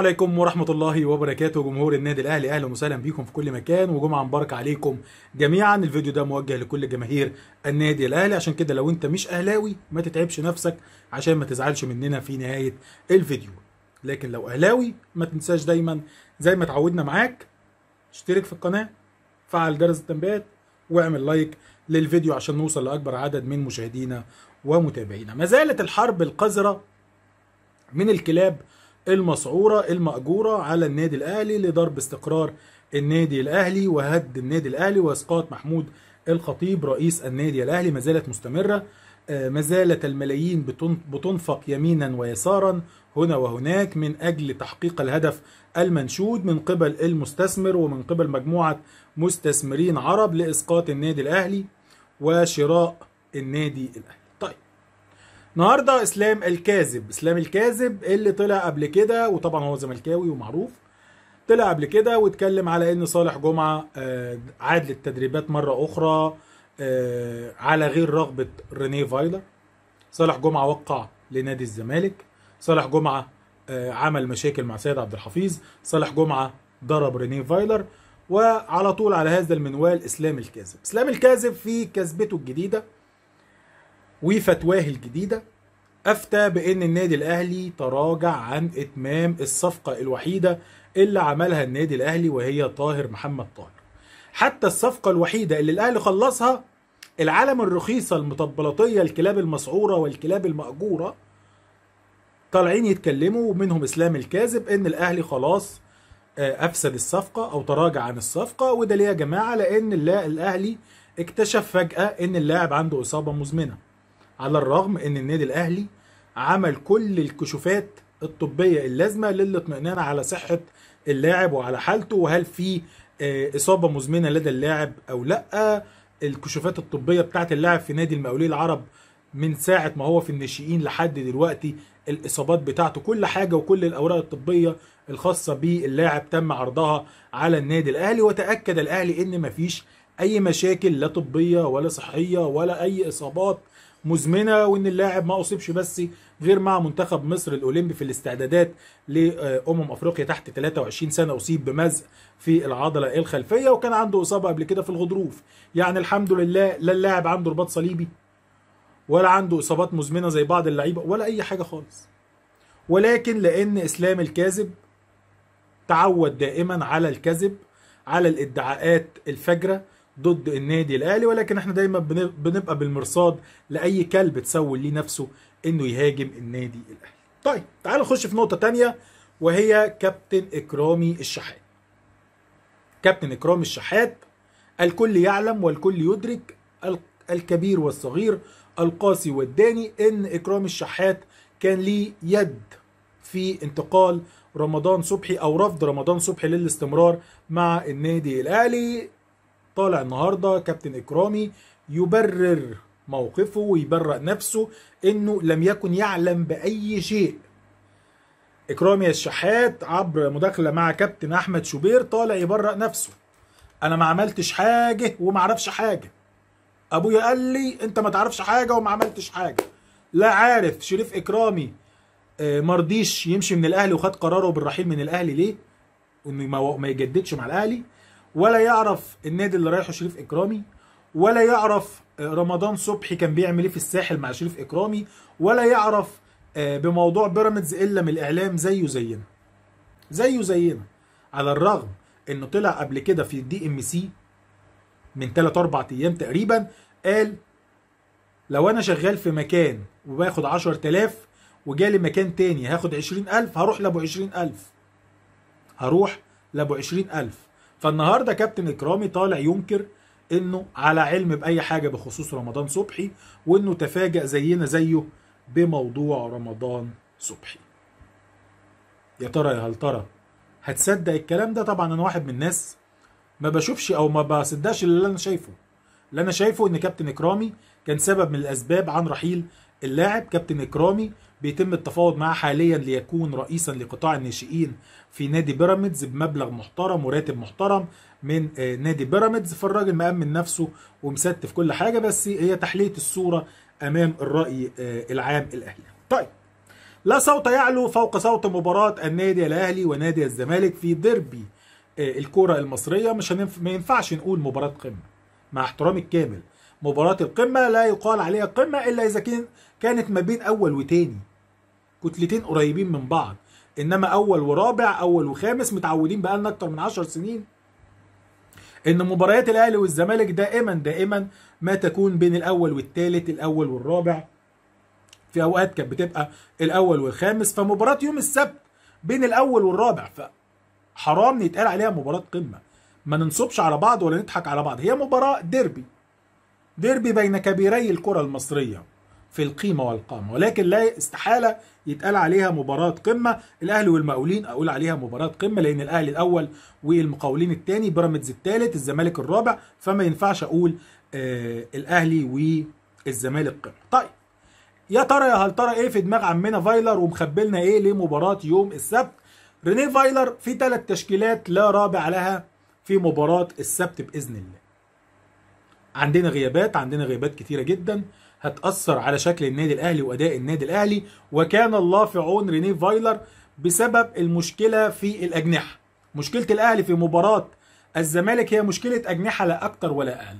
السلام عليكم ورحمة الله وبركاته جمهور النادي الأهلي أهلا وسهلا بيكم في كل مكان وجمعة مباركة عليكم جميعا الفيديو ده موجه لكل جماهير النادي الأهلي عشان كده لو أنت مش أهلاوي ما تتعبش نفسك عشان ما تزعلش مننا في نهاية الفيديو لكن لو أهلاوي ما تنساش دايما زي ما اتعودنا معاك اشترك في القناة فعل جرس التنبيهات واعمل لايك للفيديو عشان نوصل لأكبر عدد من مشاهدينا ومتابعينا ما زالت الحرب القذرة من الكلاب المسعوره الماجوره على النادي الاهلي لضرب استقرار النادي الاهلي وهد النادي الاهلي واسقاط محمود الخطيب رئيس النادي الاهلي ما زالت مستمره آه، ما زالت الملايين بتنفق يمينا ويسارا هنا وهناك من اجل تحقيق الهدف المنشود من قبل المستثمر ومن قبل مجموعه مستثمرين عرب لاسقاط النادي الاهلي وشراء النادي الاهلي النهارده اسلام الكاذب اسلام الكاذب اللي طلع قبل كده وطبعا هو زملكاوي ومعروف طلع قبل كده واتكلم على ان صالح جمعه آه، عاد للتدريبات مره اخرى آه، على غير رغبه رينيه فايلر صالح جمعه وقع لنادي الزمالك صالح جمعه آه، عمل مشاكل مع سيد عبد الحفيظ صالح جمعه ضرب رينيه فايلر وعلى طول على هذا المنوال اسلام الكاذب اسلام الكاذب في كذبته الجديده وفتواه الجديدة أفتى بأن النادي الأهلي تراجع عن إتمام الصفقة الوحيدة اللي عملها النادي الأهلي وهي طاهر محمد طاهر حتى الصفقة الوحيدة اللي الأهلي خلصها العالم الرخيصة المطبلطية الكلاب المسعورة والكلاب المأجورة طالعين يتكلموا ومنهم إسلام الكاذب إن الأهلي خلاص آه، أفسد الصفقة أو تراجع عن الصفقة وده ليه يا جماعة لأن الأهلي اكتشف فجأة إن اللاعب عنده إصابة مزمنة على الرغم ان النادي الاهلي عمل كل الكشوفات الطبيه اللازمه للاطمئنان على صحه اللاعب وعلى حالته وهل في آه، اصابه مزمنه لدى اللاعب او لا الكشوفات الطبيه بتاعه اللاعب في نادي المقاولين العرب من ساعه ما هو في الناشئين لحد دلوقتي الاصابات بتاعته كل حاجه وكل الاوراق الطبيه الخاصه باللاعب تم عرضها على النادي الاهلي وتاكد الاهلي ان مفيش اي مشاكل لا طبيه ولا صحيه ولا اي اصابات مزمنه وان اللاعب ما اصيبش بس غير مع منتخب مصر الاولمبي في الاستعدادات لامم افريقيا تحت 23 سنه اصيب بمزق في العضله الخلفيه وكان عنده اصابه قبل كده في الغضروف يعني الحمد لله لا اللاعب عنده رباط صليبي ولا عنده اصابات مزمنه زي بعض اللعيبه ولا اي حاجه خالص ولكن لان اسلام الكاذب تعود دائما على الكذب على الادعاءات الفجره ضد النادي الاهلي ولكن احنا دايما بنبقى بالمرصاد لاي كلب تسول ليه نفسه انه يهاجم النادي الاهلي طيب تعالوا نخش في نقطه ثانيه وهي كابتن اكرامي الشحات كابتن اكرامي الشحات الكل يعلم والكل يدرك الكبير والصغير القاسي والداني ان اكرامي الشحات كان ليه يد في انتقال رمضان صبحي او رفض رمضان صبحي للاستمرار مع النادي الاهلي طالع النهارده كابتن اكرامي يبرر موقفه ويبرأ نفسه انه لم يكن يعلم باي شيء اكرامي الشحات عبر مداخله مع كابتن احمد شوبير طالع يبرأ نفسه انا ما عملتش حاجه وما اعرفش حاجه ابويا قال لي انت ما تعرفش حاجه وما عملتش حاجه لا عارف شريف اكرامي آه، مرضيش يمشي من الاهلي وخد قراره بالرحيل من الاهلي ليه؟ وانه ما يجددش مع الاهلي ولا يعرف النادي اللي رايحه شريف اكرامي ولا يعرف آه، رمضان صبحي كان بيعمل ايه في الساحل مع شريف اكرامي ولا يعرف آه، بموضوع بيراميدز الا من الاعلام زيه زينا زيه زينا على الرغم انه طلع قبل كده في الدي ام سي من 3 4 ايام تقريبا قال لو انا شغال في مكان وباخد 10000 وجالي مكان تاني هاخد 20000 هروح لابو 20000 هروح لابو 20000 فالنهارده كابتن اكرامي طالع ينكر انه على علم باي حاجه بخصوص رمضان صبحي وانه تفاجأ زينا زيه بموضوع رمضان صبحي يا ترى يا هل ترى هتصدق الكلام ده طبعا انا واحد من الناس ما بشوفش او ما بصدقش اللي انا شايفه اللي انا شايفه ان كابتن اكرامي كان سبب من الاسباب عن رحيل اللاعب كابتن اكرامي بيتم التفاوض معاه حاليا ليكون رئيسا لقطاع الناشئين في نادي بيراميدز بمبلغ محترم وراتب محترم من آه، نادي بيراميدز فالراجل مأمن نفسه ومستف كل حاجة بس هي تحلية الصورة أمام الرأي آه، العام الأهلي طيب لا صوت يعلو فوق صوت مباراة النادي الأهلي ونادي الزمالك في ديربي آه، الكرة المصرية مش هنف... ما ينفعش نقول مباراة قمة مع احترامي الكامل مباراة القمة لا يقال عليها قمة إلا إذا كانت ما بين أول وتاني كتلتين قريبين من بعض انما اول ورابع اول وخامس متعودين بقالنا اكتر من 10 سنين ان مباريات الاهلي والزمالك دائما دائما ما تكون بين الاول والثالث الاول والرابع في اوقات كانت بتبقى الاول والخامس فمباراه يوم السبت بين الاول والرابع فحرام يتقال عليها مباراه قمه ما ننصبش على بعض ولا نضحك على بعض هي مباراه ديربي ديربي بين كبيري الكره المصريه في القيمة والقامة ولكن لا استحالة يتقال عليها مباراة قمة الأهلي والمقاولين أقول عليها مباراة قمة لأن الأهلي الأول والمقاولين الثاني بيراميدز الثالث الزمالك الرابع فما ينفعش أقول آه الأهلي والزمالك قمة طيب يا ترى يا هل ترى ايه في دماغ عمنا فايلر ومخبلنا ايه لمباراة يوم السبت رينيه فايلر في ثلاث تشكيلات لا رابع لها في مباراة السبت بإذن الله عندنا غيابات عندنا غيابات كتيرة جدا هتأثر على شكل النادي الأهلي وأداء النادي الأهلي وكان الله في عون رينيه فايلر بسبب المشكلة في الأجنحة مشكلة الأهلي في مباراة الزمالك هي مشكلة أجنحة لا أكتر ولا أقل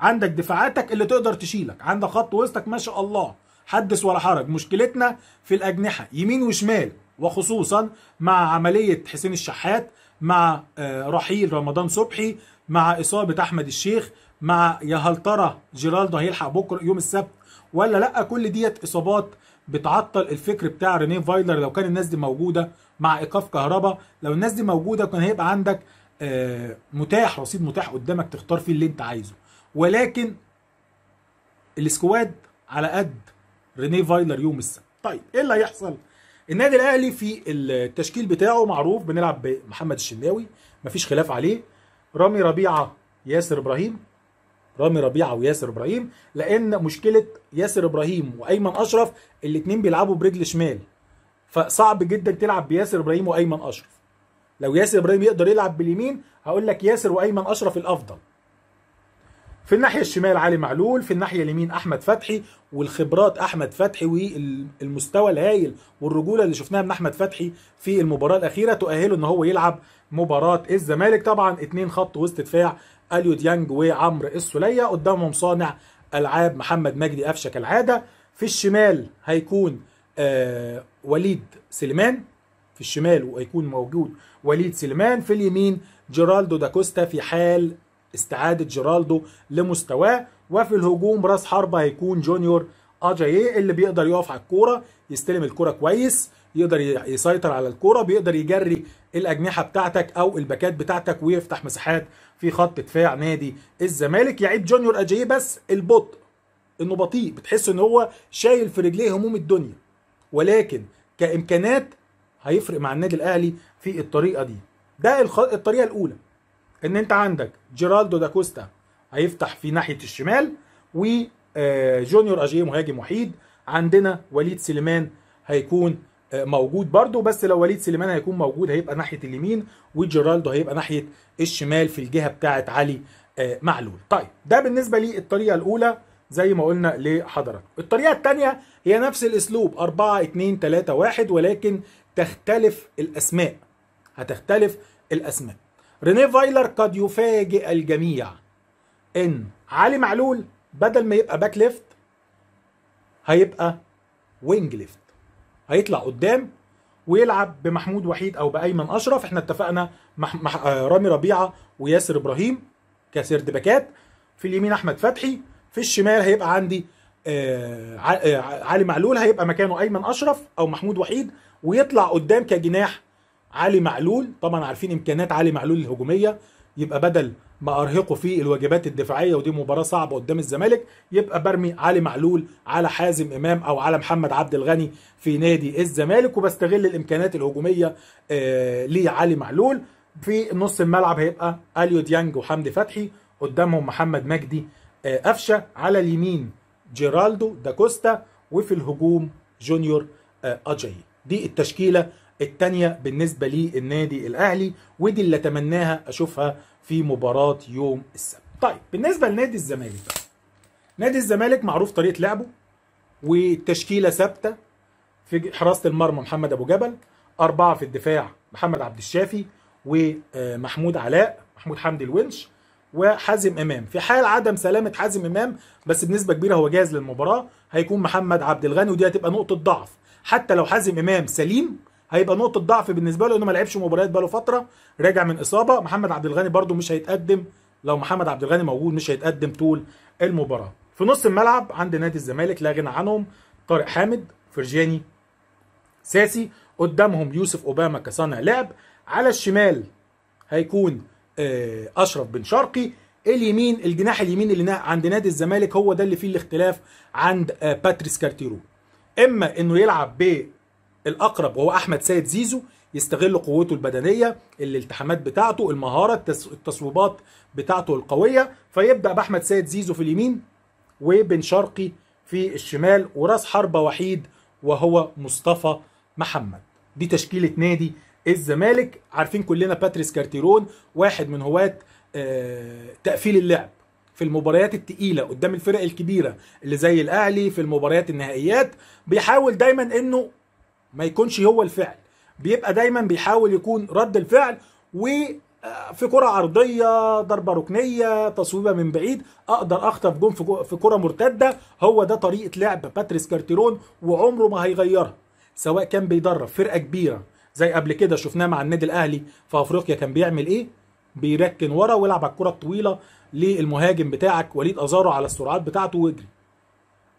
عندك دفاعاتك اللي تقدر تشيلك عندك خط وسطك ما شاء الله حدث ولا حرج مشكلتنا في الأجنحة يمين وشمال وخصوصا مع عملية حسين الشحات مع آه، رحيل رمضان صبحي مع إصابة أحمد الشيخ مع يا هل ترى جيرالدو هيلحق بكره يوم السبت ولا لا كل ديت اصابات بتعطل الفكر بتاع رينيه فايلر لو كان الناس دي موجوده مع ايقاف كهرباء لو الناس دي موجوده كان هيبقى عندك آه، متاح رصيد متاح قدامك تختار فيه اللي انت عايزه ولكن السكواد على قد رينيه فايلر يوم السبت طيب ايه اللي هيحصل النادي الاهلي في التشكيل بتاعه معروف بنلعب بمحمد الشناوي مفيش خلاف عليه رامي ربيعه ياسر ابراهيم رامي ربيعه وياسر ابراهيم لان مشكله ياسر ابراهيم وايمن اشرف الاثنين بيلعبوا برجل شمال فصعب جدا تلعب بياسر ابراهيم وايمن اشرف لو ياسر ابراهيم يقدر يلعب باليمين هقول لك ياسر وايمن اشرف الافضل في الناحيه الشمال علي معلول في الناحيه اليمين احمد فتحي والخبرات احمد فتحي والمستوى الهايل والرجوله اللي شفناها من احمد فتحي في المباراه الاخيره تؤهله ان هو يلعب مباراه الزمالك طبعا اثنين خط وسط دفاع اليو ديانج وعمرو السوليه قدامهم صانع العاب محمد مجدي قفشه كالعاده في الشمال هيكون آه وليد سليمان في الشمال وهيكون موجود وليد سليمان في اليمين جيرالدو داكوستا في حال استعادة جيرالدو لمستواه وفي الهجوم راس حربة هيكون جونيور اجاييه اللي بيقدر يقف على الكوره يستلم الكوره كويس يقدر يسيطر على الكوره بيقدر يجري الاجنحه بتاعتك او الباكات بتاعتك ويفتح مساحات في خط دفاع نادي الزمالك يعيب جونيور اجاييه بس البطء انه بطيء بتحس ان هو شايل في رجليه هموم الدنيا ولكن كامكانات هيفرق مع النادي الاهلي في الطريقه دي ده الطريقه الاولى ان انت عندك جيرالدو داكوستا هيفتح في ناحيه الشمال وجونيور آه، اجيه مهاجم وحيد عندنا وليد سليمان هيكون آه، موجود برضه بس لو وليد سليمان هيكون موجود هيبقى ناحيه اليمين وجيرالدو هيبقى ناحيه الشمال في الجهه بتاعه علي آه، معلول طيب ده بالنسبه للطريقه الاولى زي ما قلنا لحضرتك الطريقه الثانيه هي نفس الاسلوب 4 2 3 1 ولكن تختلف الاسماء هتختلف الاسماء رينيه فايلر قد يفاجئ الجميع ان علي معلول بدل ما يبقى باك ليفت هيبقى وينج ليفت هيطلع قدام ويلعب بمحمود وحيد او بايمن اشرف احنا اتفقنا مح... مح... رامي ربيعه وياسر ابراهيم كسرد باكات في اليمين احمد فتحي في الشمال هيبقى عندي آه، آه، علي معلول هيبقى مكانه ايمن اشرف او محمود وحيد ويطلع قدام كجناح علي معلول طبعا عارفين امكانيات علي معلول الهجوميه يبقى بدل ما ارهقه في الواجبات الدفاعيه ودي مباراه صعبه قدام الزمالك يبقى برمي علي معلول على حازم امام او على محمد عبد الغني في نادي الزمالك وبستغل الامكانيات الهجوميه آه، لعلي معلول في نص الملعب هيبقى اليو ديانج وحمدي فتحي قدامهم محمد مجدي آه، قفشه على اليمين جيرالدو داكوستا وفي الهجوم جونيور آه، اجاي دي التشكيله الثانيه بالنسبه للنادي الاهلي ودي اللي اتمناها اشوفها في مباراه يوم السبت طيب بالنسبه لنادي الزمالك بقى نادي الزمالك معروف طريقه لعبه والتشكيله ثابته في حراسه المرمى محمد ابو جبل اربعه في الدفاع محمد عبد الشافي ومحمود آه، علاء محمود حمدي الونش وحازم امام في حال عدم سلامه حازم امام بس بنسبه كبيره هو جاهز للمباراه هيكون محمد عبد الغني ودي هتبقى نقطه ضعف حتى لو حازم امام سليم هيبقى نقطه ضعف بالنسبه له انه ما لعبش مباريات بقاله فتره راجع من اصابه محمد عبد الغني برده مش هيتقدم لو محمد عبد الغني موجود مش هيتقدم طول المباراه في نص الملعب عند نادي الزمالك لا غنى عنهم طارق حامد فرجاني ساسي قدامهم يوسف اوباما كصانع لعب على الشمال هيكون آه، اشرف بن شرقي اليمين الجناح اليمين اللي عند نادي الزمالك هو ده اللي فيه الاختلاف عند آه، باتريس كارتيرو اما انه يلعب الاقرب وهو احمد سيد زيزو يستغل قوته البدنيه الالتحامات بتاعته المهاره التصويبات بتاعته القويه فيبدا باحمد سيد زيزو في اليمين وبن شرقي في الشمال وراس حربه وحيد وهو مصطفى محمد دي تشكيله نادي الزمالك عارفين كلنا باتريس كارتيرون واحد من هواة آه، تقفيل اللعب في المباريات التقيلة قدام الفرق الكبيرة اللي زي الأهلي في المباريات النهائيات بيحاول دايما إنه ما يكونش هو الفعل بيبقى دايما بيحاول يكون رد الفعل وفي آه، كرة عرضية ضربة ركنية تصويبة من بعيد أقدر أخطف جون في كرة مرتدة هو ده طريقة لعب باتريس كارتيرون وعمره ما هيغيرها سواء كان بيدرب فرقة كبيرة زي قبل كده شفناه مع النادي الأهلي في أفريقيا كان بيعمل إيه بيركن ورا ويلعب على الكرة الطويلة للمهاجم بتاعك وليد أزارو على السرعات بتاعته ويجري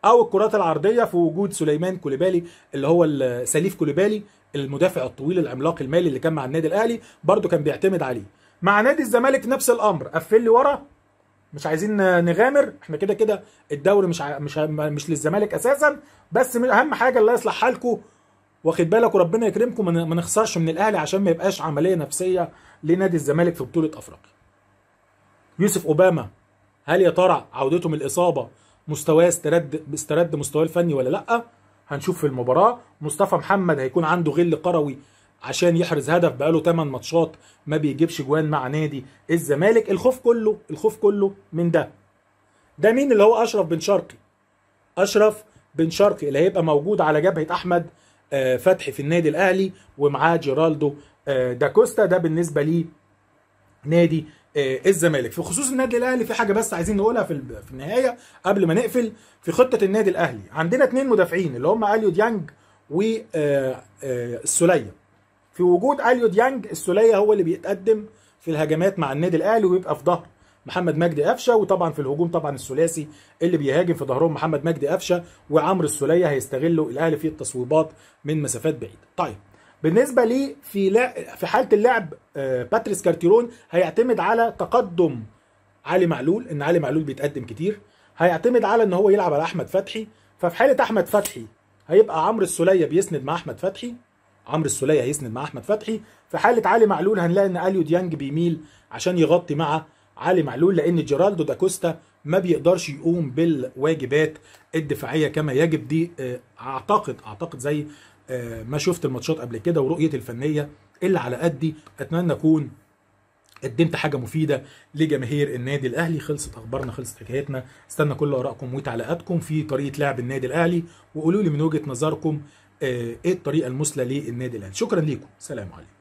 او الكرات العرضيه في وجود سليمان كوليبالي اللي هو سليف كوليبالي المدافع الطويل العملاق المالي اللي كان مع النادي الاهلي برده كان بيعتمد عليه مع نادي الزمالك نفس الامر قفل لي ورا مش عايزين نغامر احنا كده كده الدوري مش ع... مش ع... مش للزمالك اساسا بس اهم حاجه الله يصلح حالكم واخد بالك وربنا يكرمكم ما نخسرش من الاهلي عشان ما يبقاش عمليه نفسيه لنادي الزمالك في بطوله افريقيا يوسف اوباما هل يا ترى عودته من الاصابه مستواه استرد استرد مستواه الفني ولا لا هنشوف في المباراه مصطفى محمد هيكون عنده غل قروي عشان يحرز هدف بقاله 8 ماتشات ما بيجيبش جوان مع نادي الزمالك الخوف كله الخوف كله من ده ده مين اللي هو اشرف بن شرقي اشرف بن شرقي اللي هيبقى موجود على جبهه احمد آه، فتحي في النادي الاهلي ومعاه جيرالدو آه، داكوستا ده بالنسبه ليه نادي آه، الزمالك في خصوص النادي الاهلي في حاجه بس عايزين نقولها في في النهايه قبل ما نقفل في خطه النادي الاهلي عندنا اثنين مدافعين اللي هم اليو ديانج والسوليه آه، آه، في وجود اليو ديانج السوليه هو اللي بيتقدم في الهجمات مع النادي الاهلي ويبقى في ظهر محمد مجدي قفشه وطبعا في الهجوم طبعا الثلاثي اللي بيهاجم في ظهرهم محمد مجدي قفشه وعمرو السوليه هيستغلوا الاهلي في التصويبات من مسافات بعيده طيب بالنسبه لي في لع... في حاله اللعب آه، باتريس كارتيرون هيعتمد على تقدم علي معلول ان علي معلول بيتقدم كتير هيعتمد على ان هو يلعب على احمد فتحي ففي حاله احمد فتحي هيبقى عمرو السوليه بيسند مع احمد فتحي عمرو السوليه هيسند مع احمد فتحي في حاله علي معلول هنلاقي ان اليو ديانج بيميل عشان يغطي مع علي معلول لان جيرالدو داكوستا ما بيقدرش يقوم بالواجبات الدفاعيه كما يجب دي آه، اعتقد اعتقد زي آه، ما شفت الماتشات قبل كده ورؤيتي الفنيه اللي على قدي اتمنى اكون قدمت حاجه مفيده لجماهير النادي الاهلي خلصت اخبارنا خلصت حكايتنا استنى كل ارائكم وتعليقاتكم في طريقه لعب النادي الاهلي وقولوا لي من وجهه نظركم آه، ايه الطريقه المثلى للنادي الاهلي شكرا ليكم سلام عليكم